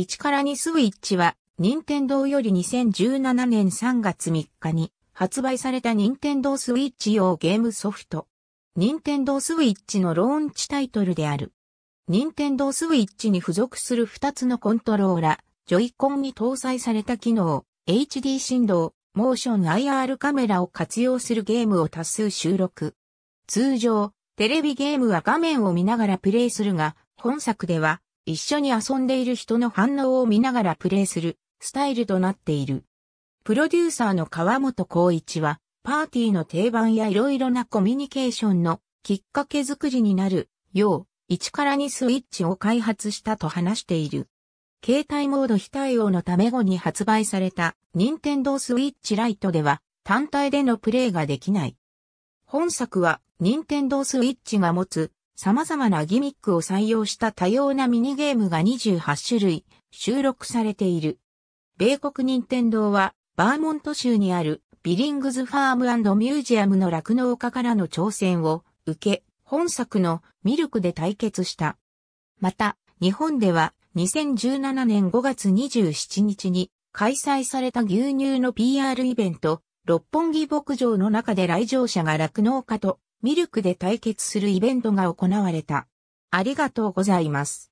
1から2スイッチは、任天堂より2017年3月3日に発売された任天堂スイッチ用ゲームソフト。任天堂スイッチのローンチタイトルである。任天堂スイッチに付属する2つのコントローラ、ジョイコンに搭載された機能、HD 振動、モーション IR カメラを活用するゲームを多数収録。通常、テレビゲームは画面を見ながらプレイするが、本作では一緒に遊んでいる人の反応を見ながらプレイするスタイルとなっている。プロデューサーの川本光一は、パーティーの定番や色々なコミュニケーションのきっかけ作りになるよう、一からにスイッチを開発したと話している。携帯モード非対応のため後に発売された Nintendo Switch Lite では単体でのプレイができない。本作は Nintendo Switch が持つ様々なギミックを採用した多様なミニゲームが28種類収録されている。米国任天堂はバーモント州にあるビリングズファームミュージアムの落農家からの挑戦を受け、本作のミルクで対決した。また、日本では2017年5月27日に開催された牛乳の PR イベント、六本木牧場の中で来場者が落農家とミルクで対決するイベントが行われた。ありがとうございます。